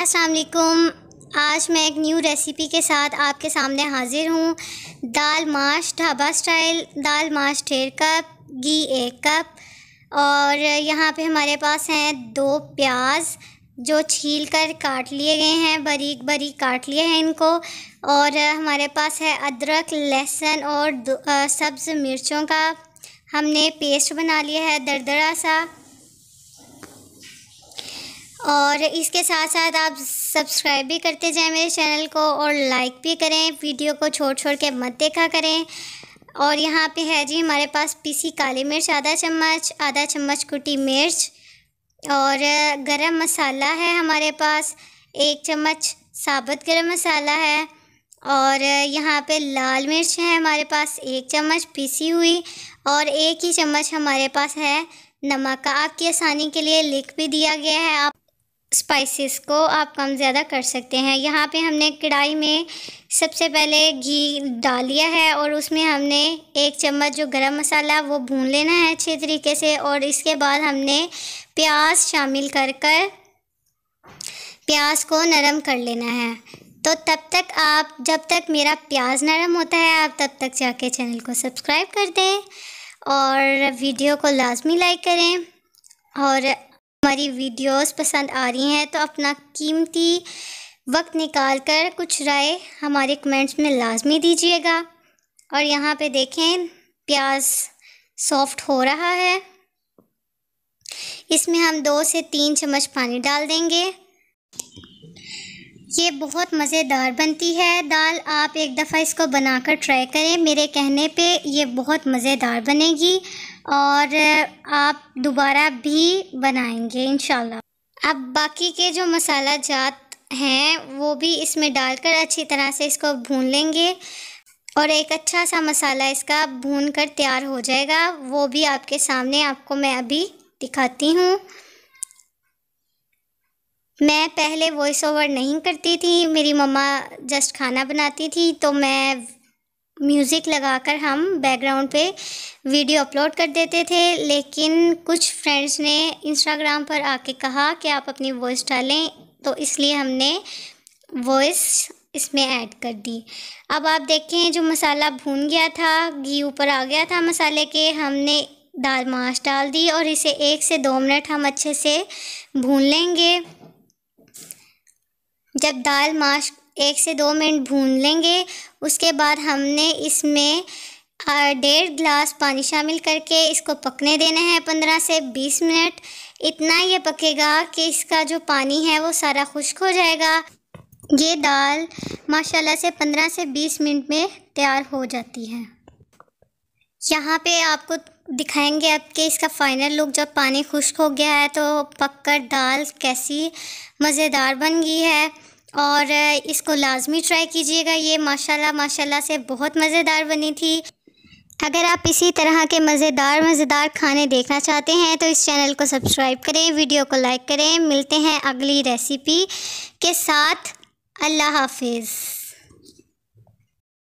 असलकुम आज मैं एक न्यू रेसिपी के साथ आपके सामने हाज़िर हूँ दाल माश ढाबा स्टाइल दाल माश डेढ़ कप घी एक कप और यहाँ पे हमारे पास हैं दो प्याज जो छील कर काट लिए गए हैं बारीक बारीक काट लिए हैं इनको और हमारे पास है अदरक लहसुन और सब्ज़ मिर्चों का हमने पेस्ट बना लिया है दरदरा सा और इसके साथ साथ आप सब्सक्राइब भी करते जाएं मेरे चैनल को और लाइक भी करें वीडियो को छोड़ छोड़ के मत देखा करें और यहाँ पे है जी हमारे पास पीसी काली मिर्च आधा चम्मच आधा चम्मच कुटी मिर्च और गरम मसाला है हमारे पास एक चम्मच साबुत गरम मसाला है और यहाँ पे लाल मिर्च है हमारे पास एक चम्मच पीसी हुई और एक ही चम्मच हमारे पास है नमक आपकी आसानी के लिए लिख भी दिया गया है आप स्पाइसेस को आप कम ज़्यादा कर सकते हैं यहाँ पे हमने कढ़ाई में सबसे पहले घी डाल लिया है और उसमें हमने एक चम्मच जो गरम मसाला वो भून लेना है अच्छे तरीके से और इसके बाद हमने प्याज शामिल कर कर प्याज को नरम कर लेना है तो तब तक आप जब तक मेरा प्याज नरम होता है आप तब तक जाके चैनल को सब्सक्राइब कर दें और वीडियो को लाजमी लाइक करें और हमारी वीडियोस पसंद आ रही हैं तो अपना कीमती वक्त निकाल कर कुछ राय हमारे कमेंट्स में लाजमी दीजिएगा और यहाँ पे देखें प्याज सॉफ्ट हो रहा है इसमें हम दो से तीन चम्मच पानी डाल देंगे ये बहुत मज़ेदार बनती है दाल आप एक दफ़ा इसको बनाकर ट्राई करें मेरे कहने पे ये बहुत मज़ेदार बनेगी और आप दोबारा भी बनाएंगे इनशाला अब बाकी के जो मसाला जात हैं वो भी इसमें डालकर अच्छी तरह से इसको भून लेंगे और एक अच्छा सा मसाला इसका भून कर तैयार हो जाएगा वो भी आपके सामने आपको मैं अभी दिखाती हूँ मैं पहले वॉइस ओवर नहीं करती थी मेरी मम्मा जस्ट खाना बनाती थी तो मैं म्यूज़िक लगाकर हम बैकग्राउंड पे वीडियो अपलोड कर देते थे लेकिन कुछ फ्रेंड्स ने इंस्टाग्राम पर आके कहा कि आप अपनी वॉइस डालें तो इसलिए हमने वॉइस इसमें ऐड कर दी अब आप देखें जो मसाला भून गया था घी ऊपर आ गया था मसाले के हमने दाल माश डाल दी और इसे एक से दो मिनट हम अच्छे से भून लेंगे जब दाल माश एक से दो मिनट भून लेंगे उसके बाद हमने इसमें डेढ़ गिलास पानी शामिल करके इसको पकने देना है पंद्रह से बीस मिनट इतना ये पकेगा कि इसका जो पानी है वो सारा खुश्क हो जाएगा ये दाल माशाल्लाह से पंद्रह से बीस मिनट में तैयार हो जाती है यहाँ पे आपको दिखाएंगे अब कि इसका फाइनल लुक जब पानी खुश्क हो गया है तो पककर दाल कैसी मज़ेदार बन गई है और इसको लाजमी ट्राई कीजिएगा ये माशाल्लाह माशाल्लाह से बहुत मज़ेदार बनी थी अगर आप इसी तरह के मज़ेदार मज़ेदार खाने देखना चाहते हैं तो इस चैनल को सब्सक्राइब करें वीडियो को लाइक करें मिलते हैं अगली रेसिपी के साथ अल्लाह हाफिज़